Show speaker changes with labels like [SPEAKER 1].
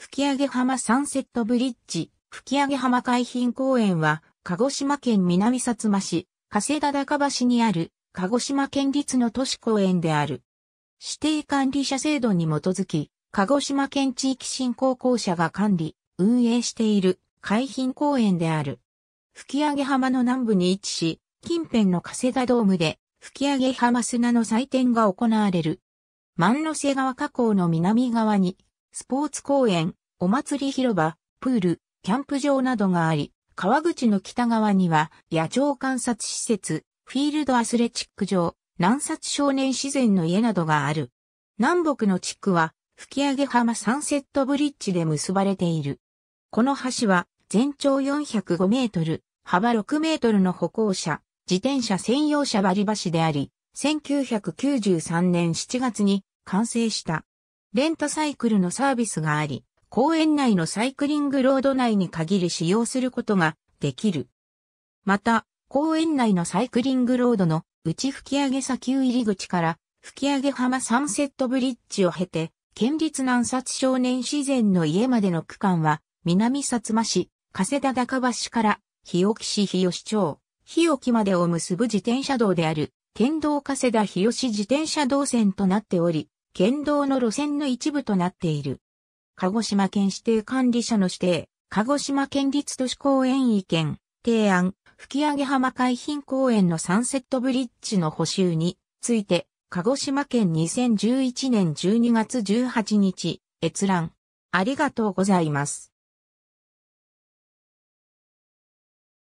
[SPEAKER 1] 吹上浜サンセットブリッジ、吹上浜海
[SPEAKER 2] 浜公園は、鹿児島県南薩摩市、加瀬田高橋にある、鹿児島県立の都市公園である。指定管理者制度に基づき、鹿児島県地域振興公社が管理、運営している海浜公園である。吹上浜の南部に位置し、近辺の加瀬田ドームで、吹上浜砂の祭典が行われる。万の瀬川河口の南側に、スポーツ公園、お祭り広場、プール、キャンプ場などがあり、川口の北側には野鳥観察施設、フィールドアスレチック場、南殺少年自然の家などがある。南北の地区は、吹上浜サンセットブリッジで結ばれている。この橋は、全長405メートル、幅6メートルの歩行者、自転車専用車割り橋であり、1993年7月に完成した。レンタサイクルのサービスがあり、公園内のサイクリングロード内に限り使用することができる。また、公園内のサイクリングロードの内吹上砂丘入り口から吹上浜サンセットブリッジを経て、県立南薩少年自然の家までの区間は、南薩摩市、加世田高橋から日置市日吉町、日置までを結ぶ自転車道である、県道加世田日吉自転車道線となっており、県道の路線の一部となっている。鹿児島県指定管理者の指定、鹿児島県立都市公園意見、提案、吹上浜海浜公園のサンセットブリッジの補修について、鹿児島県2011年12月18日、
[SPEAKER 1] 閲覧。ありがとうございます。